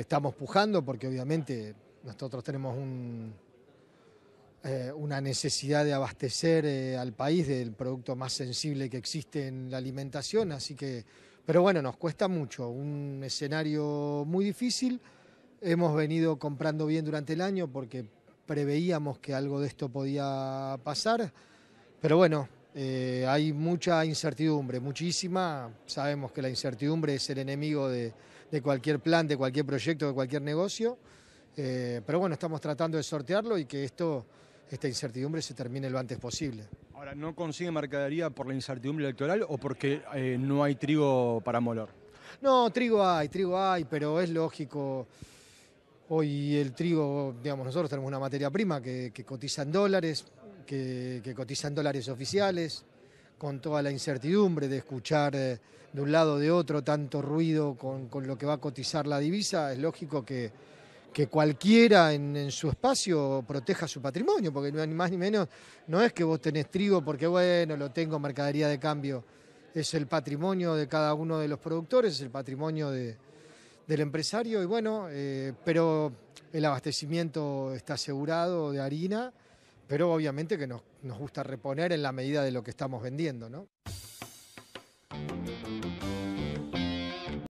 Estamos pujando porque obviamente nosotros tenemos un, eh, una necesidad de abastecer eh, al país del producto más sensible que existe en la alimentación, así que, pero bueno, nos cuesta mucho, un escenario muy difícil. Hemos venido comprando bien durante el año porque preveíamos que algo de esto podía pasar, pero bueno, eh, hay mucha incertidumbre, muchísima. Sabemos que la incertidumbre es el enemigo de, cualquier plan, de cualquier proyecto, de cualquier negocio. Eh, pero bueno, estamos tratando de sortearlo y que esto, esta incertidumbre se termine lo antes posible. Ahora, ¿no consigue mercadería por la incertidumbre electoral o porque eh, no hay trigo para moler? No, trigo hay, trigo hay, pero es lógico. Hoy el trigo, digamos, nosotros tenemos una materia prima que cotiza en dólares, que, que dólares oficiales, con toda la incertidumbre de escuchar eh, de un lado o de otro tanto ruido con, con, lo que va a cotizar la divisa, es lógico que, que cualquiera en, su espacio proteja su patrimonio, porque ni más ni menos no es que vos tenés trigo porque bueno, lo tengo mercadería de cambio, es el patrimonio de cada uno de los productores, es el patrimonio del empresario y bueno, eh, pero el abastecimiento está asegurado de harina pero obviamente que nos, gusta reponer en la medida de lo que estamos vendiendo, ¿no?